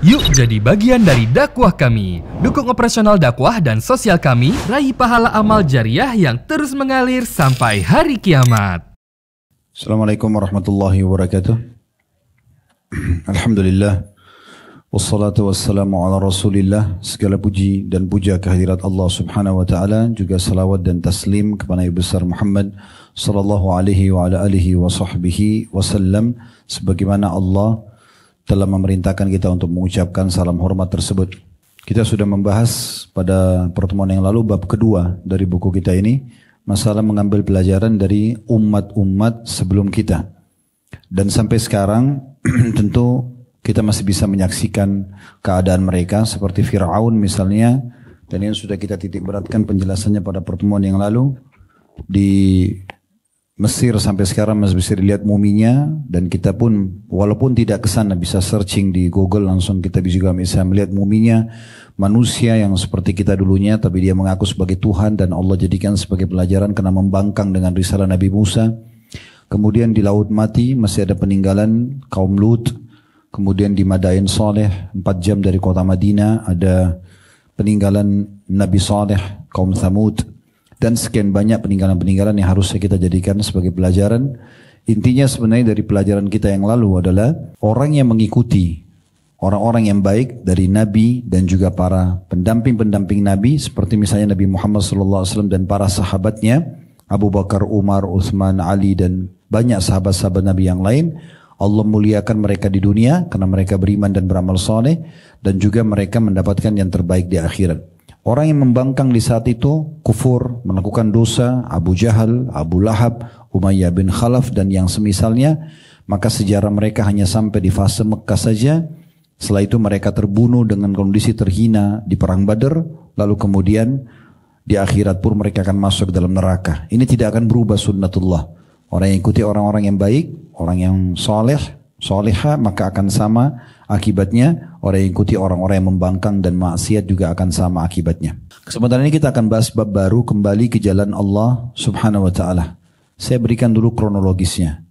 Yuk jadi bagian dari dakwah kami. Dukung operasional dakwah dan sosial kami, raih pahala amal jariah yang terus mengalir sampai hari kiamat. Assalamualaikum warahmatullahi wabarakatuh. Alhamdulillah. Wassalatu wassalamu ala rasulillah. Segala puji dan puja kehadirat Allah subhanahu wa ta'ala. Juga salawat dan taslim kepada Nabi Besar Muhammad sallallahu alaihi wa ala alihi wa sahbihi sallam. Sebagaimana Allah telah memerintahkan kita untuk mengucapkan salam hormat tersebut. Kita sudah membahas pada pertemuan yang lalu bab kedua dari buku kita ini masalah mengambil pelajaran dari umat-umat sebelum kita. Dan sampai sekarang tentu kita masih bisa menyaksikan keadaan mereka seperti Firaun misalnya dan yang sudah kita titik beratkan penjelasannya pada pertemuan yang lalu di Mesir sampai sekarang masih bisa dilihat muminya dan kita pun walaupun tidak ke sana bisa searching di Google langsung kita bisa juga bisa melihat muminya manusia yang seperti kita dulunya tapi dia mengaku sebagai Tuhan dan Allah jadikan sebagai pelajaran karena membangkang dengan risalah Nabi Musa. Kemudian di Laut Mati masih ada peninggalan kaum Lut. Kemudian di Madain Saleh 4 jam dari kota Madinah ada peninggalan Nabi Saleh kaum Thamud dan sekian banyak peninggalan-peninggalan yang harusnya kita jadikan sebagai pelajaran. Intinya sebenarnya dari pelajaran kita yang lalu adalah orang yang mengikuti orang-orang yang baik dari Nabi dan juga para pendamping-pendamping Nabi seperti misalnya Nabi Muhammad SAW dan para sahabatnya Abu Bakar, Umar, Utsman, Ali dan banyak sahabat-sahabat Nabi yang lain Allah muliakan mereka di dunia karena mereka beriman dan beramal soleh dan juga mereka mendapatkan yang terbaik di akhirat. Orang yang membangkang di saat itu kufur, melakukan dosa, Abu Jahal, Abu Lahab, Umayyah bin Khalaf dan yang semisalnya, maka sejarah mereka hanya sampai di fase Mekah saja. Setelah itu mereka terbunuh dengan kondisi terhina di perang Badar, lalu kemudian di akhirat pun mereka akan masuk dalam neraka. Ini tidak akan berubah sunnatullah. Orang yang ikuti orang-orang yang baik, orang yang soleh, soleha, maka akan sama Akibatnya orang yang ikuti orang-orang yang membangkang dan maksiat juga akan sama akibatnya. Kesempatan ini kita akan bahas bab baru kembali ke jalan Allah subhanahu wa ta'ala. Saya berikan dulu kronologisnya.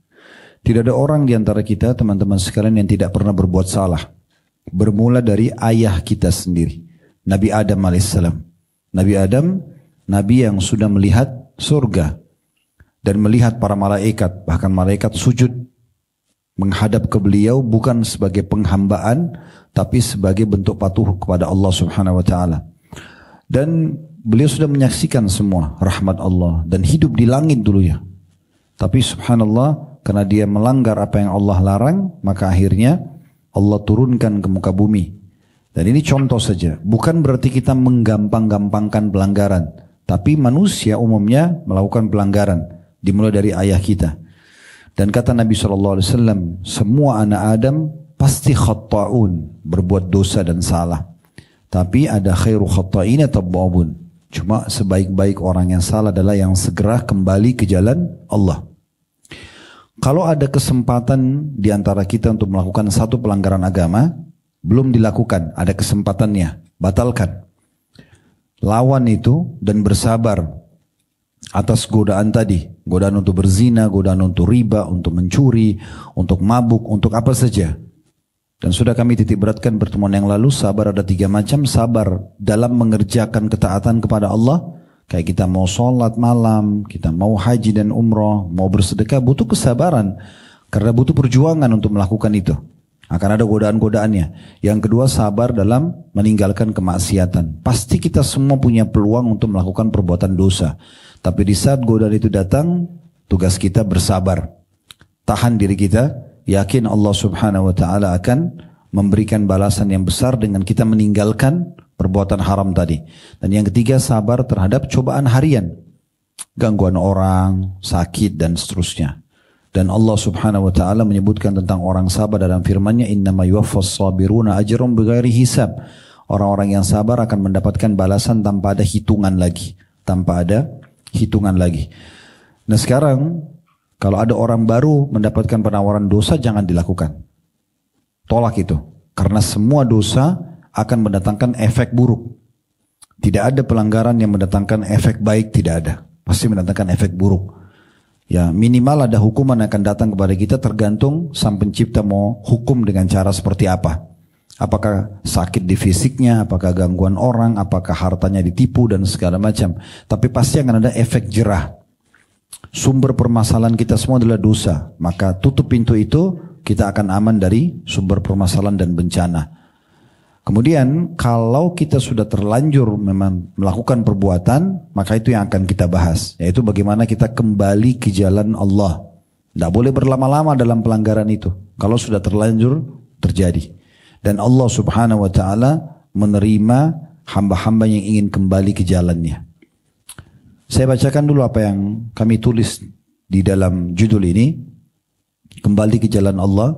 Tidak ada orang di antara kita teman-teman sekalian yang tidak pernah berbuat salah. Bermula dari ayah kita sendiri. Nabi Adam alaihissalam. Nabi Adam, Nabi yang sudah melihat surga. Dan melihat para malaikat. Bahkan malaikat sujud menghadap ke beliau bukan sebagai penghambaan tapi sebagai bentuk patuh kepada Allah Subhanahu wa taala. Dan beliau sudah menyaksikan semua rahmat Allah dan hidup di langit dulu ya. Tapi subhanallah karena dia melanggar apa yang Allah larang maka akhirnya Allah turunkan ke muka bumi. Dan ini contoh saja, bukan berarti kita menggampang-gampangkan pelanggaran, tapi manusia umumnya melakukan pelanggaran dimulai dari ayah kita dan kata Nabi SAW, semua anak Adam pasti khatta'un, berbuat dosa dan salah. Tapi ada khairu atau atau Cuma sebaik-baik orang yang salah adalah yang segera kembali ke jalan Allah. Kalau ada kesempatan di antara kita untuk melakukan satu pelanggaran agama, belum dilakukan, ada kesempatannya, batalkan. Lawan itu dan bersabar atas godaan tadi, Godaan untuk berzina, godaan untuk riba, untuk mencuri, untuk mabuk, untuk apa saja. Dan sudah kami titik beratkan pertemuan yang lalu, sabar ada tiga macam. Sabar dalam mengerjakan ketaatan kepada Allah. Kayak kita mau sholat malam, kita mau haji dan umroh, mau bersedekah, butuh kesabaran. Karena butuh perjuangan untuk melakukan itu. Akan ada godaan-godaannya. Yang kedua sabar dalam meninggalkan kemaksiatan. Pasti kita semua punya peluang untuk melakukan perbuatan dosa. Tapi di saat godaan itu datang, tugas kita bersabar. Tahan diri kita, yakin Allah Subhanahu wa taala akan memberikan balasan yang besar dengan kita meninggalkan perbuatan haram tadi. Dan yang ketiga sabar terhadap cobaan harian. Gangguan orang, sakit dan seterusnya. Dan Allah subhanahu wa ta'ala menyebutkan tentang orang sabar dalam firmannya. Innama yuwaffas sabiruna ajrum bighairi hisab. Orang-orang yang sabar akan mendapatkan balasan tanpa ada hitungan lagi. Tanpa ada hitungan lagi. Nah sekarang kalau ada orang baru mendapatkan penawaran dosa jangan dilakukan. Tolak itu. Karena semua dosa akan mendatangkan efek buruk. Tidak ada pelanggaran yang mendatangkan efek baik, tidak ada. Pasti mendatangkan efek buruk. Ya minimal ada hukuman yang akan datang kepada kita tergantung sang pencipta mau hukum dengan cara seperti apa. Apakah sakit di fisiknya, apakah gangguan orang, apakah hartanya ditipu dan segala macam. Tapi pasti akan ada efek jerah. Sumber permasalahan kita semua adalah dosa. Maka tutup pintu itu kita akan aman dari sumber permasalahan dan bencana. Kemudian kalau kita sudah terlanjur memang melakukan perbuatan, maka itu yang akan kita bahas. Yaitu bagaimana kita kembali ke jalan Allah. Tidak boleh berlama-lama dalam pelanggaran itu. Kalau sudah terlanjur terjadi. Dan Allah subhanahu wa ta'ala menerima hamba-hamba yang ingin kembali ke jalannya. Saya bacakan dulu apa yang kami tulis di dalam judul ini. Kembali ke jalan Allah.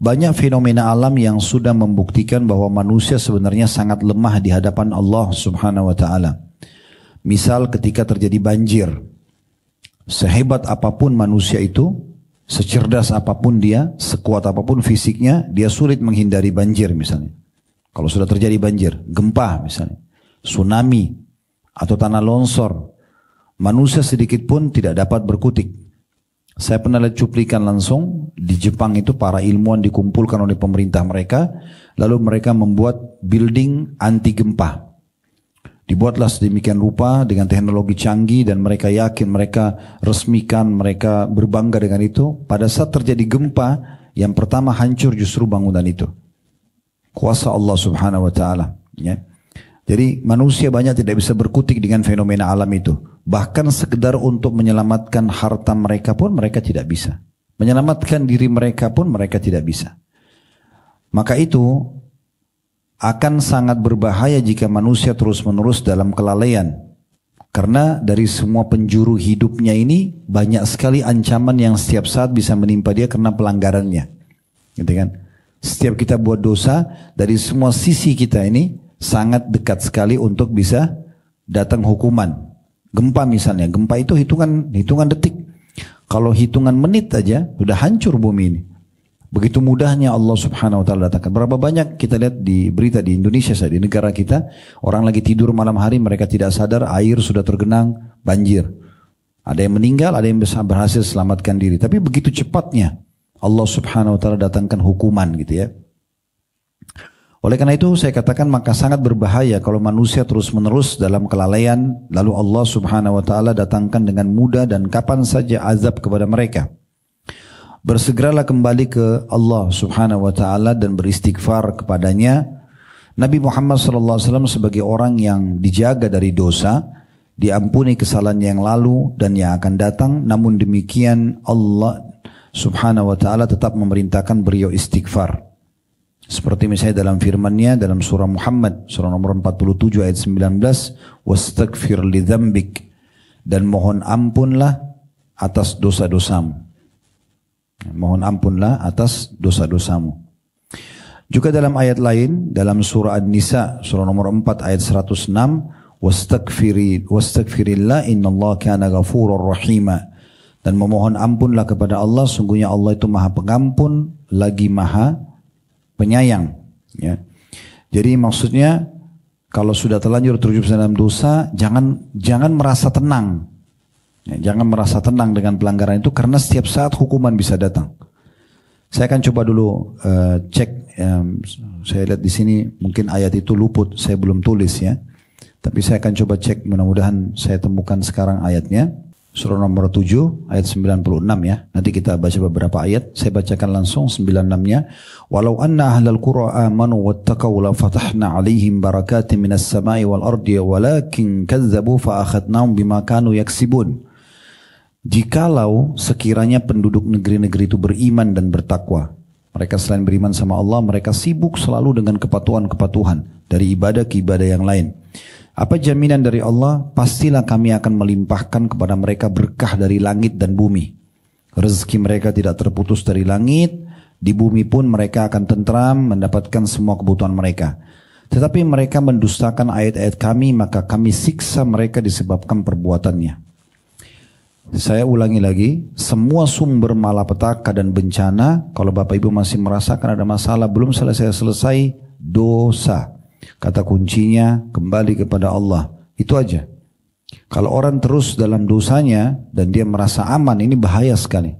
Banyak fenomena alam yang sudah membuktikan bahwa manusia sebenarnya sangat lemah di hadapan Allah subhanahu wa ta'ala. Misal ketika terjadi banjir. Sehebat apapun manusia itu, Secerdas apapun dia, sekuat apapun fisiknya, dia sulit menghindari banjir misalnya. Kalau sudah terjadi banjir, gempa misalnya, tsunami, atau tanah longsor, manusia sedikit pun tidak dapat berkutik. Saya pernah lihat cuplikan langsung di Jepang itu para ilmuwan dikumpulkan oleh pemerintah mereka, lalu mereka membuat building anti gempa. Dibuatlah sedemikian rupa dengan teknologi canggih dan mereka yakin mereka resmikan, mereka berbangga dengan itu. Pada saat terjadi gempa, yang pertama hancur justru bangunan itu. Kuasa Allah Subhanahu wa taala, ya. Jadi manusia banyak tidak bisa berkutik dengan fenomena alam itu. Bahkan sekedar untuk menyelamatkan harta mereka pun mereka tidak bisa. Menyelamatkan diri mereka pun mereka tidak bisa. Maka itu akan sangat berbahaya jika manusia terus-menerus dalam kelalaian. Karena dari semua penjuru hidupnya ini banyak sekali ancaman yang setiap saat bisa menimpa dia karena pelanggarannya. Gitu kan? Setiap kita buat dosa, dari semua sisi kita ini sangat dekat sekali untuk bisa datang hukuman. Gempa misalnya, gempa itu hitungan hitungan detik. Kalau hitungan menit aja sudah hancur bumi ini. Begitu mudahnya Allah Subhanahu wa taala datangkan. Berapa banyak kita lihat di berita di Indonesia saja, di negara kita, orang lagi tidur malam hari mereka tidak sadar air sudah tergenang banjir. Ada yang meninggal, ada yang bisa berhasil selamatkan diri. Tapi begitu cepatnya Allah Subhanahu wa taala datangkan hukuman gitu ya. Oleh karena itu saya katakan maka sangat berbahaya kalau manusia terus-menerus dalam kelalaian lalu Allah Subhanahu wa taala datangkan dengan mudah dan kapan saja azab kepada mereka bersegeralah kembali ke Allah Subhanahu wa taala dan beristighfar kepadanya. Nabi Muhammad sallallahu SAW sebagai orang yang dijaga dari dosa, diampuni kesalahan yang lalu dan yang akan datang. Namun demikian Allah Subhanahu wa taala tetap memerintahkan beliau istighfar. Seperti misalnya dalam firman-Nya dalam surah Muhammad surah nomor 47 ayat 19, "Wastaghfir li dan mohon ampunlah atas dosa-dosamu. Mohon ampunlah atas dosa-dosamu. Juga dalam ayat lain, dalam surah An-Nisa, surah nomor 4 ayat 106, واستغفري واستغفر الله إن الله dan memohon ampunlah kepada Allah sungguhnya Allah itu maha pengampun lagi maha penyayang ya. jadi maksudnya kalau sudah terlanjur terjebak dalam dosa jangan jangan merasa tenang Ya, jangan merasa tenang dengan pelanggaran itu karena setiap saat hukuman bisa datang. Saya akan coba dulu uh, cek. Um, saya lihat di sini mungkin ayat itu luput. Saya belum tulis ya. Tapi saya akan coba cek. Mudah-mudahan saya temukan sekarang ayatnya. Surah nomor 7 ayat 96 ya. Nanti kita baca beberapa ayat. Saya bacakan langsung 96-nya. Walau anna ahlal qura amanu wattaqau la fatahna alaihim barakatin minas samai wal ardi walakin kazzabu fa akhadnahum bima kanu yaksibun. Jikalau sekiranya penduduk negeri-negeri itu beriman dan bertakwa, mereka selain beriman sama Allah, mereka sibuk selalu dengan kepatuhan-kepatuhan dari ibadah ke ibadah yang lain. Apa jaminan dari Allah? Pastilah kami akan melimpahkan kepada mereka berkah dari langit dan bumi. Rezeki mereka tidak terputus dari langit, di bumi pun mereka akan tentram mendapatkan semua kebutuhan mereka. Tetapi mereka mendustakan ayat-ayat kami, maka kami siksa mereka disebabkan perbuatannya. Saya ulangi lagi, semua sumber malapetaka dan bencana, kalau Bapak Ibu masih merasakan ada masalah, belum selesai-selesai, dosa. Kata kuncinya, kembali kepada Allah. Itu aja. Kalau orang terus dalam dosanya dan dia merasa aman, ini bahaya sekali.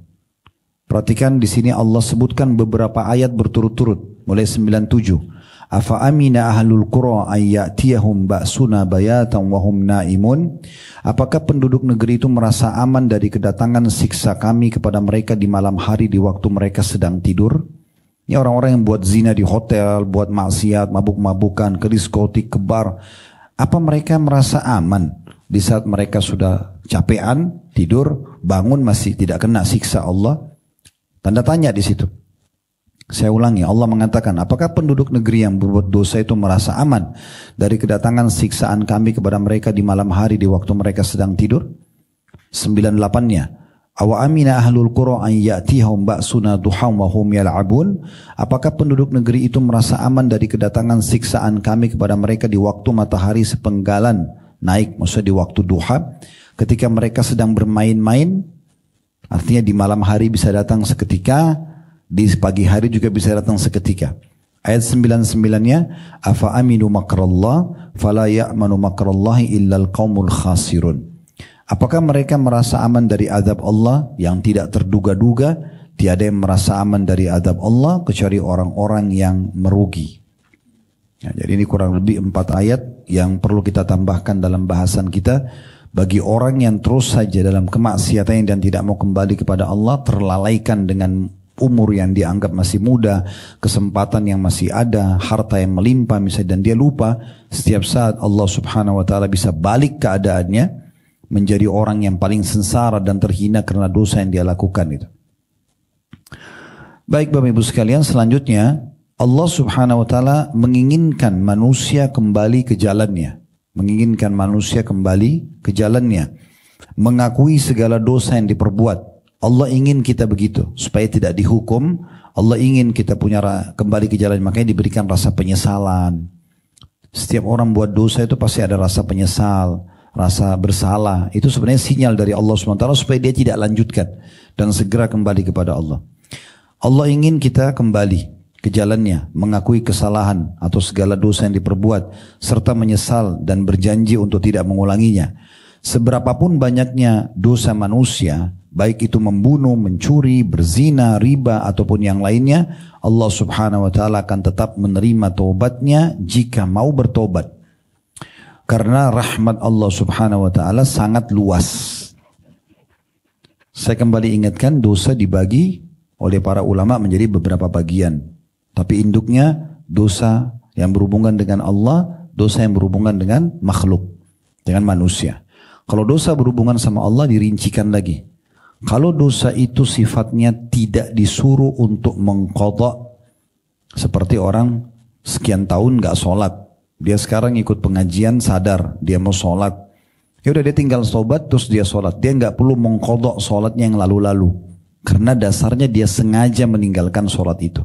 Perhatikan di sini Allah sebutkan beberapa ayat berturut-turut, mulai 97. Afa amina ahlul qura ya'tiyahum ba'suna bayatan wa hum naimun? Apakah penduduk negeri itu merasa aman dari kedatangan siksa kami kepada mereka di malam hari di waktu mereka sedang tidur? Ini orang-orang yang buat zina di hotel, buat maksiat, mabuk-mabukan, ke diskotik, ke bar. Apa mereka merasa aman di saat mereka sudah capean, tidur, bangun masih tidak kena siksa Allah? Tanda tanya di situ. Saya ulangi, Allah mengatakan, apakah penduduk negeri yang berbuat dosa itu merasa aman dari kedatangan siksaan kami kepada mereka di malam hari di waktu mereka sedang tidur? 98-nya. Awa amina ahlul qura an ya'tihum ba'suna duham wa hum yal'abun? Apakah penduduk negeri itu merasa aman dari kedatangan siksaan kami kepada mereka di waktu matahari sepenggalan naik, maksudnya di waktu duha, ketika mereka sedang bermain-main? Artinya di malam hari bisa datang seketika, di pagi hari juga bisa datang seketika. Ayat 99-nya, afa aminu makrallah fala ya'manu makrallahi illa al-qaumul khasirun. Apakah mereka merasa aman dari azab Allah yang tidak terduga-duga? Tiada yang merasa aman dari azab Allah kecuali orang-orang yang merugi. Ya, jadi ini kurang lebih empat ayat yang perlu kita tambahkan dalam bahasan kita. Bagi orang yang terus saja dalam kemaksiatan dan tidak mau kembali kepada Allah terlalaikan dengan umur yang dianggap masih muda, kesempatan yang masih ada, harta yang melimpah misalnya dan dia lupa setiap saat Allah Subhanahu wa taala bisa balik keadaannya menjadi orang yang paling sengsara dan terhina karena dosa yang dia lakukan itu. Baik Bapak Ibu sekalian, selanjutnya Allah Subhanahu wa taala menginginkan manusia kembali ke jalannya, menginginkan manusia kembali ke jalannya, mengakui segala dosa yang diperbuat Allah ingin kita begitu supaya tidak dihukum. Allah ingin kita punya kembali ke jalan makanya diberikan rasa penyesalan. Setiap orang buat dosa itu pasti ada rasa penyesal, rasa bersalah. Itu sebenarnya sinyal dari Allah SWT supaya dia tidak lanjutkan dan segera kembali kepada Allah. Allah ingin kita kembali ke jalannya, mengakui kesalahan atau segala dosa yang diperbuat, serta menyesal dan berjanji untuk tidak mengulanginya. Seberapapun banyaknya dosa manusia, baik itu membunuh, mencuri, berzina, riba ataupun yang lainnya, Allah Subhanahu wa taala akan tetap menerima tobatnya jika mau bertobat. Karena rahmat Allah Subhanahu wa taala sangat luas. Saya kembali ingatkan dosa dibagi oleh para ulama menjadi beberapa bagian. Tapi induknya dosa yang berhubungan dengan Allah, dosa yang berhubungan dengan makhluk, dengan manusia. Kalau dosa berhubungan sama Allah dirincikan lagi. Kalau dosa itu sifatnya tidak disuruh untuk mengkodok seperti orang sekian tahun nggak sholat, dia sekarang ikut pengajian sadar dia mau sholat, ya udah dia tinggal sobat terus dia sholat, dia nggak perlu mengkodok sholatnya yang lalu-lalu karena dasarnya dia sengaja meninggalkan sholat itu.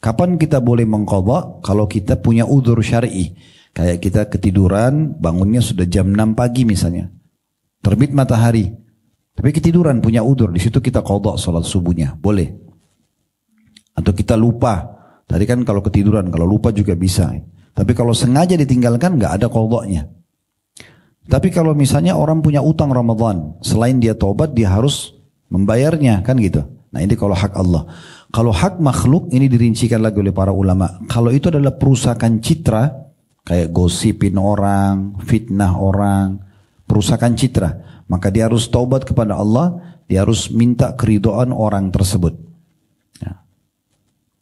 Kapan kita boleh mengkodok? Kalau kita punya udur syari, kayak kita ketiduran, bangunnya sudah jam 6 pagi misalnya, terbit matahari, tapi ketiduran punya udur, di situ kita kodok sholat subuhnya, boleh. Atau kita lupa, tadi kan kalau ketiduran, kalau lupa juga bisa. Tapi kalau sengaja ditinggalkan nggak ada kodoknya. Tapi kalau misalnya orang punya utang Ramadan, selain dia tobat dia harus membayarnya kan gitu. Nah ini kalau hak Allah. Kalau hak makhluk ini dirincikan lagi oleh para ulama. Kalau itu adalah perusakan citra, kayak gosipin orang, fitnah orang, perusakan citra. Maka dia harus taubat kepada Allah, dia harus minta keridoan orang tersebut. Ya.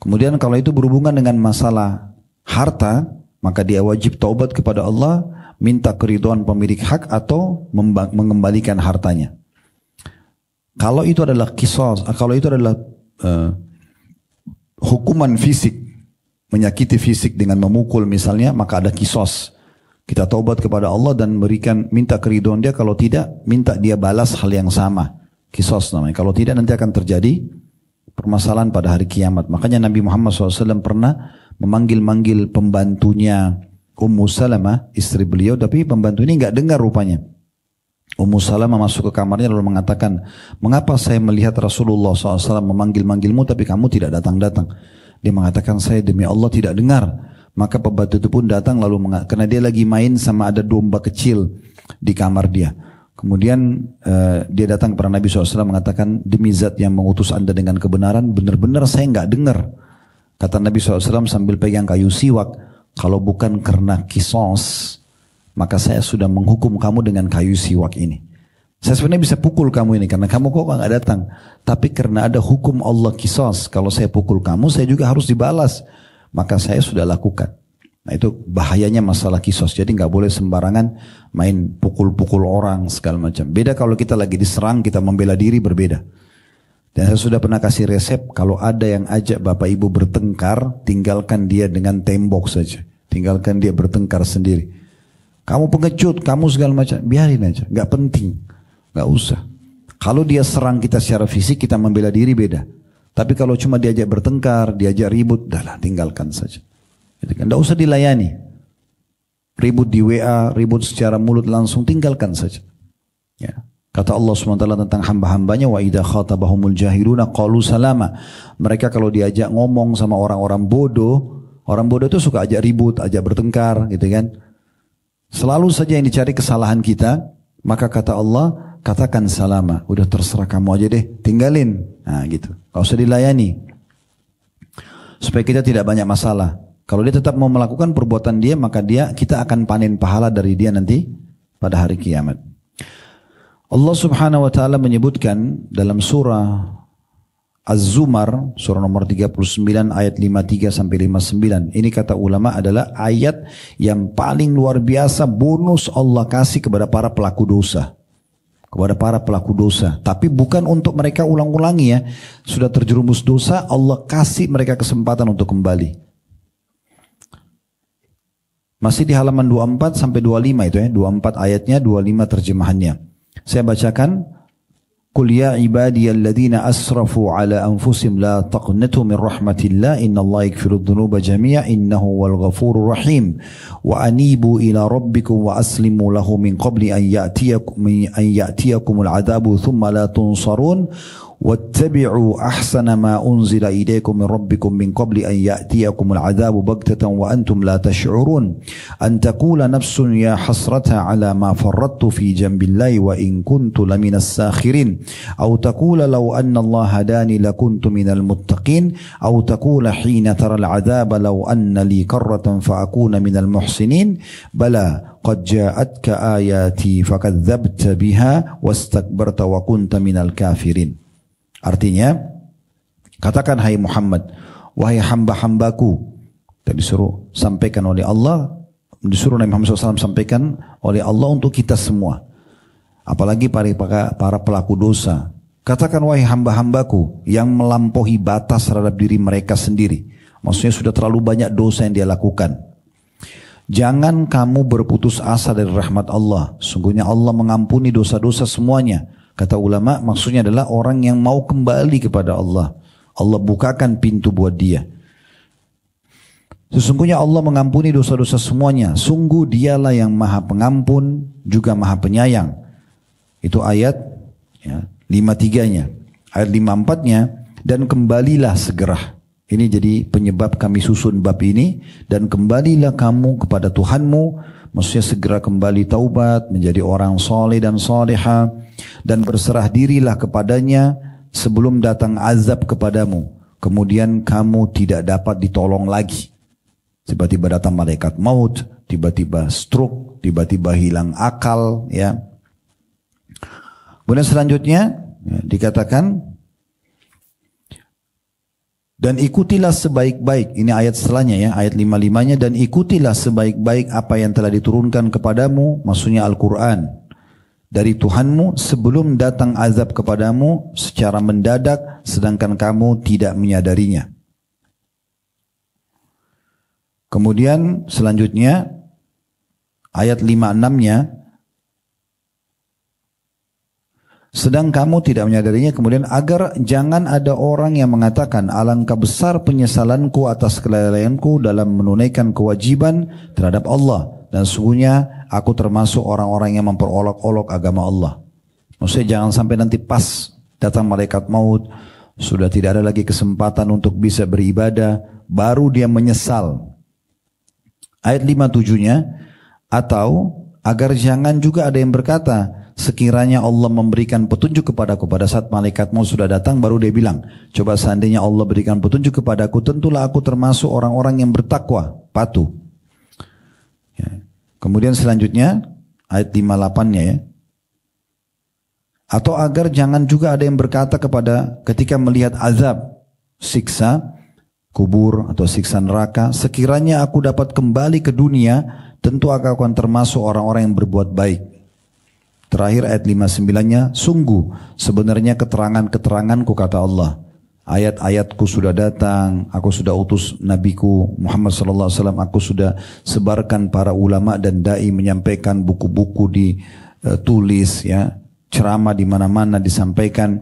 Kemudian kalau itu berhubungan dengan masalah harta, maka dia wajib taubat kepada Allah, minta keridoan pemilik hak atau mengembalikan hartanya. Kalau itu adalah kisos, kalau itu adalah uh, hukuman fisik, menyakiti fisik dengan memukul misalnya, maka ada kisos. Kita taubat kepada Allah dan berikan minta keriduan dia. Kalau tidak, minta dia balas hal yang sama. Kisos namanya. Kalau tidak nanti akan terjadi permasalahan pada hari kiamat. Makanya Nabi Muhammad SAW pernah memanggil-manggil pembantunya Ummu Salamah, istri beliau. Tapi pembantu ini nggak dengar rupanya. Ummu Salamah masuk ke kamarnya lalu mengatakan, Mengapa saya melihat Rasulullah SAW memanggil-manggilmu tapi kamu tidak datang-datang? Dia mengatakan, saya demi Allah tidak dengar. Maka pembantu itu pun datang lalu mengat karena dia lagi main sama ada domba kecil di kamar dia. Kemudian uh, dia datang kepada Nabi SAW mengatakan, demi zat yang mengutus anda dengan kebenaran, benar-benar saya nggak dengar. Kata Nabi SAW sambil pegang kayu siwak, kalau bukan karena kisos, maka saya sudah menghukum kamu dengan kayu siwak ini. Saya sebenarnya bisa pukul kamu ini karena kamu kok nggak datang. Tapi karena ada hukum Allah kisos, kalau saya pukul kamu, saya juga harus dibalas maka saya sudah lakukan. Nah itu bahayanya masalah kisos. Jadi nggak boleh sembarangan main pukul-pukul orang segala macam. Beda kalau kita lagi diserang kita membela diri berbeda. Dan saya sudah pernah kasih resep kalau ada yang ajak bapak ibu bertengkar tinggalkan dia dengan tembok saja. Tinggalkan dia bertengkar sendiri. Kamu pengecut, kamu segala macam. Biarin aja, nggak penting. Nggak usah. Kalau dia serang kita secara fisik, kita membela diri beda. Tapi kalau cuma diajak bertengkar, diajak ribut, dahlah tinggalkan saja. Tidak gitu kan? usah dilayani. Ribut di WA, ribut secara mulut langsung, tinggalkan saja. Ya. Kata Allah SWT tentang hamba-hambanya, wa idha khatabahumul jahiluna qalu salama. Mereka kalau diajak ngomong sama orang-orang bodoh, orang bodoh itu suka ajak ribut, ajak bertengkar gitu kan. Selalu saja yang dicari kesalahan kita, maka kata Allah, katakan salama. Udah terserah kamu aja deh, tinggalin. Nah gitu, gak usah dilayani. Supaya kita tidak banyak masalah. Kalau dia tetap mau melakukan perbuatan dia, maka dia kita akan panen pahala dari dia nanti pada hari kiamat. Allah Subhanahu wa taala menyebutkan dalam surah Az-Zumar surah nomor 39 ayat 53 sampai 59. Ini kata ulama adalah ayat yang paling luar biasa bonus Allah kasih kepada para pelaku dosa kepada para pelaku dosa. Tapi bukan untuk mereka ulang-ulangi ya. Sudah terjerumus dosa, Allah kasih mereka kesempatan untuk kembali. Masih di halaman 24 sampai 25 itu ya. 24 ayatnya, 25 terjemahannya. Saya bacakan. قل يا عبادي الذين أسرفوا على أنفسهم لا تقنطوا من رحمة الله إن الله يغفر الذنوب جميعا إنه هو الغفور الرحيم وأنيبوا إلى ربكم وأسلموا له من قبل أن يأتيكم, أن يأتيكم العذاب ثم لا تنصرون واتبعوا أحسن ما أنزل إليكم من ربكم من قبل أن يأتيكم العذاب بغتة وأنتم لا تشعرون أن تقول نفس يا حسرة على ما فرطت في جنب الله وإن كنت لمن الساخرين أو تقول لو أن الله هداني لكنت من المتقين أو تقول حين ترى العذاب لو أن لي كرة فأكون من المحسنين بلى قد جاءتك آياتي فكذبت بها واستكبرت وكنت من الكافرين Artinya, katakan hai Muhammad, wahai hamba-hambaku. dan disuruh sampaikan oleh Allah, disuruh Nabi Muhammad SAW sampaikan oleh Allah untuk kita semua. Apalagi para, para pelaku dosa. Katakan wahai hamba-hambaku yang melampaui batas terhadap diri mereka sendiri. Maksudnya sudah terlalu banyak dosa yang dia lakukan. Jangan kamu berputus asa dari rahmat Allah. Sungguhnya Allah mengampuni dosa-dosa semuanya. Kata ulama maksudnya adalah orang yang mau kembali kepada Allah. Allah bukakan pintu buat dia. Sesungguhnya Allah mengampuni dosa-dosa semuanya. Sungguh dialah yang maha pengampun juga maha penyayang. Itu ayat ya, 53-nya. Ayat 54-nya. Dan kembalilah segera. Ini jadi penyebab kami susun bab ini. Dan kembalilah kamu kepada Tuhanmu Maksudnya segera kembali taubat, menjadi orang soleh dan soleha, dan berserah dirilah kepadanya sebelum datang azab kepadamu. Kemudian kamu tidak dapat ditolong lagi. Tiba-tiba datang malaikat maut, tiba-tiba stroke, tiba-tiba hilang akal, ya. Kemudian selanjutnya ya, dikatakan dan ikutilah sebaik-baik, ini ayat setelahnya ya, ayat lima limanya. dan ikutilah sebaik-baik apa yang telah diturunkan kepadamu, maksudnya Al-Quran, dari Tuhanmu sebelum datang azab kepadamu secara mendadak, sedangkan kamu tidak menyadarinya. Kemudian selanjutnya, ayat 56 enamnya. sedang kamu tidak menyadarinya kemudian agar jangan ada orang yang mengatakan alangkah besar penyesalanku atas kelalaianku dalam menunaikan kewajiban terhadap Allah dan sungguhnya aku termasuk orang-orang yang memperolok-olok agama Allah maksudnya jangan sampai nanti pas datang malaikat maut sudah tidak ada lagi kesempatan untuk bisa beribadah baru dia menyesal ayat 57 nya atau agar jangan juga ada yang berkata sekiranya Allah memberikan petunjuk kepadaku pada saat malaikatmu sudah datang baru dia bilang coba seandainya Allah berikan petunjuk kepadaku tentulah aku termasuk orang-orang yang bertakwa patuh ya. kemudian selanjutnya ayat 58 nya ya atau agar jangan juga ada yang berkata kepada ketika melihat azab siksa kubur atau siksa neraka sekiranya aku dapat kembali ke dunia tentu aku akan termasuk orang-orang yang berbuat baik Terakhir ayat 59-nya, sungguh sebenarnya keterangan-keteranganku kata Allah. Ayat-ayatku sudah datang, aku sudah utus nabiku Muhammad sallallahu alaihi wasallam, aku sudah sebarkan para ulama dan dai menyampaikan buku-buku ditulis eh, ya, ceramah di mana-mana disampaikan.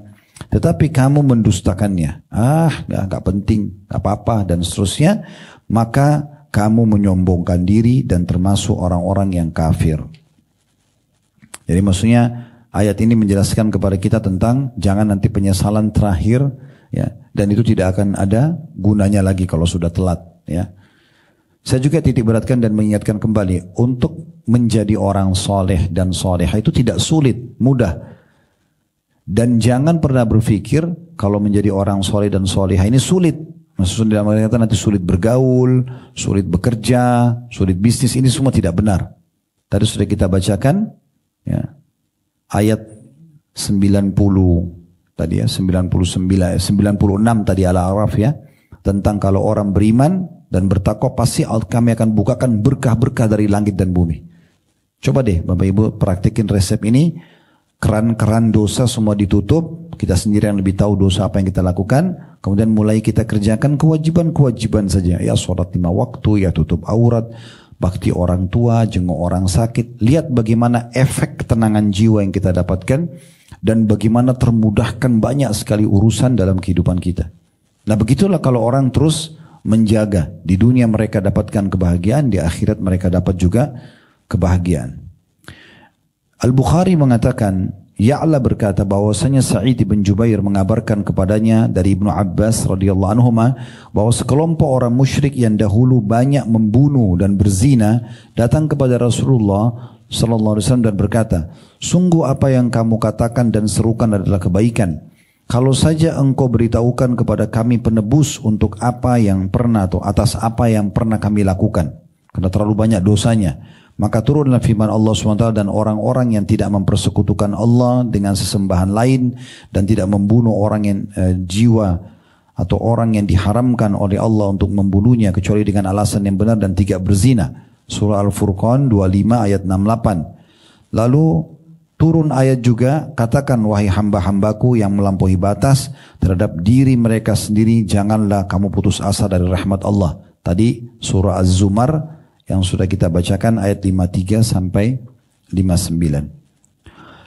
Tetapi kamu mendustakannya. Ah, enggak, nggak penting, nggak apa-apa dan seterusnya. Maka kamu menyombongkan diri dan termasuk orang-orang yang kafir. Jadi maksudnya ayat ini menjelaskan kepada kita tentang jangan nanti penyesalan terakhir ya dan itu tidak akan ada gunanya lagi kalau sudah telat ya. Saya juga titik beratkan dan mengingatkan kembali untuk menjadi orang soleh dan soleha itu tidak sulit, mudah. Dan jangan pernah berpikir kalau menjadi orang soleh dan soleha ini sulit. Maksudnya dalam kata nanti sulit bergaul, sulit bekerja, sulit bisnis ini semua tidak benar. Tadi sudah kita bacakan ya. Ayat 90 tadi ya 99 96 eh, tadi Al-A'raf ya tentang kalau orang beriman dan bertakwa pasti kami akan bukakan berkah-berkah dari langit dan bumi. Coba deh Bapak Ibu praktikin resep ini keran-keran dosa semua ditutup kita sendiri yang lebih tahu dosa apa yang kita lakukan kemudian mulai kita kerjakan kewajiban-kewajiban saja ya sholat lima waktu ya tutup aurat bakti orang tua, jenguk orang sakit. Lihat bagaimana efek ketenangan jiwa yang kita dapatkan dan bagaimana termudahkan banyak sekali urusan dalam kehidupan kita. Nah begitulah kalau orang terus menjaga di dunia mereka dapatkan kebahagiaan, di akhirat mereka dapat juga kebahagiaan. Al-Bukhari mengatakan Ya'la berkata bahwasanya Sa'id bin Jubair mengabarkan kepadanya dari Ibnu Abbas radhiyallahu anhu bahwa sekelompok orang musyrik yang dahulu banyak membunuh dan berzina datang kepada Rasulullah sallallahu alaihi wasallam dan berkata, "Sungguh apa yang kamu katakan dan serukan adalah kebaikan. Kalau saja engkau beritahukan kepada kami penebus untuk apa yang pernah atau atas apa yang pernah kami lakukan karena terlalu banyak dosanya." Maka turunlah firman Allah SWT dan orang-orang yang tidak mempersekutukan Allah dengan sesembahan lain dan tidak membunuh orang yang e, jiwa atau orang yang diharamkan oleh Allah untuk membunuhnya kecuali dengan alasan yang benar dan tidak berzina. Surah Al-Furqan 25 ayat 68. Lalu turun ayat juga katakan wahai hamba-hambaku yang melampaui batas terhadap diri mereka sendiri janganlah kamu putus asa dari rahmat Allah. Tadi surah Az-Zumar yang sudah kita bacakan ayat 53 sampai 59.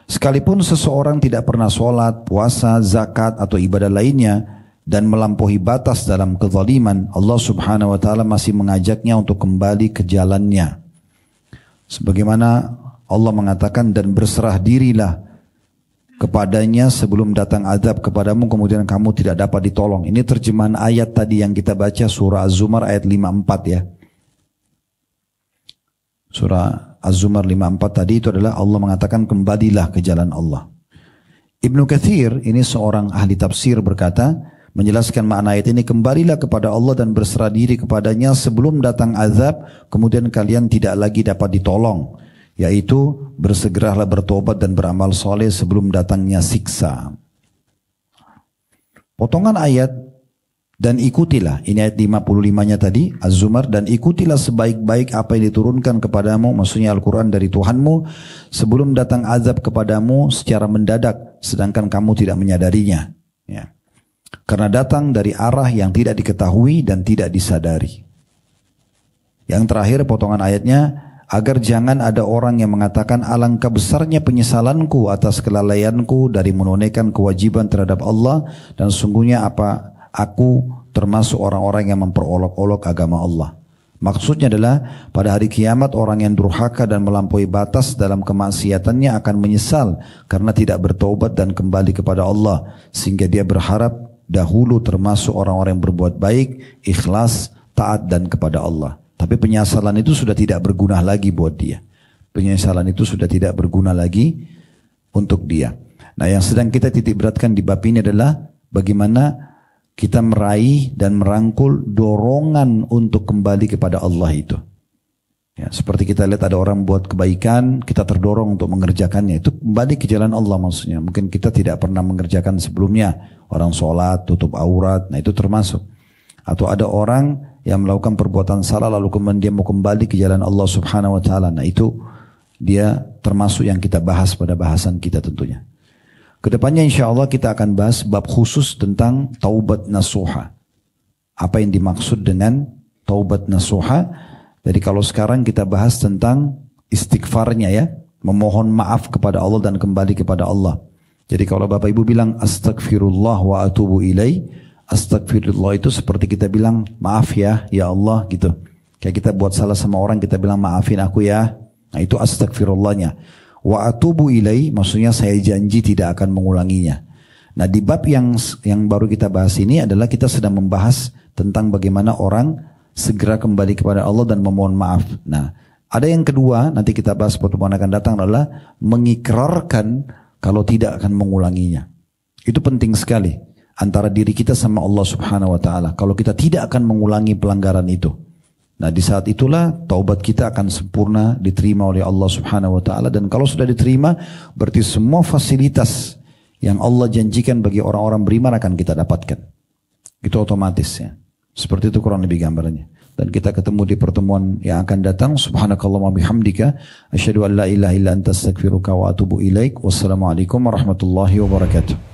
Sekalipun seseorang tidak pernah sholat, puasa, zakat, atau ibadah lainnya, dan melampaui batas dalam kezaliman, Allah subhanahu wa ta'ala masih mengajaknya untuk kembali ke jalannya. Sebagaimana Allah mengatakan, dan berserah dirilah kepadanya sebelum datang azab kepadamu, kemudian kamu tidak dapat ditolong. Ini terjemahan ayat tadi yang kita baca surah Az-Zumar ayat 54 ya surah Az-Zumar 54 tadi itu adalah Allah mengatakan kembalilah ke jalan Allah. Ibnu Kathir ini seorang ahli tafsir berkata menjelaskan makna ayat ini kembalilah kepada Allah dan berserah diri kepadanya sebelum datang azab kemudian kalian tidak lagi dapat ditolong yaitu bersegeralah bertobat dan beramal soleh sebelum datangnya siksa. Potongan ayat dan ikutilah ini ayat 55-nya tadi Az-Zumar dan ikutilah sebaik-baik apa yang diturunkan kepadamu maksudnya Al-Qur'an dari Tuhanmu sebelum datang azab kepadamu secara mendadak sedangkan kamu tidak menyadarinya ya karena datang dari arah yang tidak diketahui dan tidak disadari yang terakhir potongan ayatnya agar jangan ada orang yang mengatakan alangkah besarnya penyesalanku atas kelalaianku dari menunaikan kewajiban terhadap Allah dan sungguhnya apa Aku termasuk orang-orang yang memperolok-olok agama Allah. Maksudnya adalah pada hari kiamat orang yang durhaka dan melampaui batas dalam kemaksiatannya akan menyesal karena tidak bertobat dan kembali kepada Allah sehingga dia berharap dahulu termasuk orang-orang yang berbuat baik, ikhlas, taat dan kepada Allah. Tapi penyesalan itu sudah tidak berguna lagi buat dia. Penyesalan itu sudah tidak berguna lagi untuk dia. Nah yang sedang kita titik beratkan di bab ini adalah bagaimana kita meraih dan merangkul dorongan untuk kembali kepada Allah itu. Ya, seperti kita lihat ada orang buat kebaikan, kita terdorong untuk mengerjakannya. Itu kembali ke jalan Allah maksudnya. Mungkin kita tidak pernah mengerjakan sebelumnya. Orang sholat, tutup aurat, nah itu termasuk. Atau ada orang yang melakukan perbuatan salah lalu kemudian dia mau kembali ke jalan Allah subhanahu wa ta'ala. Nah itu dia termasuk yang kita bahas pada bahasan kita tentunya. Kedepannya insya Allah kita akan bahas bab khusus tentang taubat nasuha. Apa yang dimaksud dengan taubat nasuha? Jadi kalau sekarang kita bahas tentang istighfarnya ya. Memohon maaf kepada Allah dan kembali kepada Allah. Jadi kalau Bapak Ibu bilang astagfirullah wa atubu ilaih. Astagfirullah itu seperti kita bilang maaf ya, ya Allah gitu. Kayak kita buat salah sama orang kita bilang maafin aku ya. Nah itu astagfirullahnya. Wa atubu ilai maksudnya saya janji tidak akan mengulanginya. Nah di bab yang yang baru kita bahas ini adalah kita sedang membahas tentang bagaimana orang segera kembali kepada Allah dan memohon maaf. Nah ada yang kedua nanti kita bahas pertemuan akan datang adalah mengikrarkan kalau tidak akan mengulanginya. Itu penting sekali antara diri kita sama Allah Subhanahu wa taala. Kalau kita tidak akan mengulangi pelanggaran itu. Nah di saat itulah taubat kita akan sempurna diterima oleh Allah subhanahu wa ta'ala. Dan kalau sudah diterima berarti semua fasilitas yang Allah janjikan bagi orang-orang beriman akan kita dapatkan. Itu otomatis ya. Seperti itu kurang lebih gambarnya. Dan kita ketemu di pertemuan yang akan datang. Subhanakallah wa bihamdika. Asyadu an la ilaha illa anta astagfiruka wa atubu ilaik. Wassalamualaikum warahmatullahi wabarakatuh.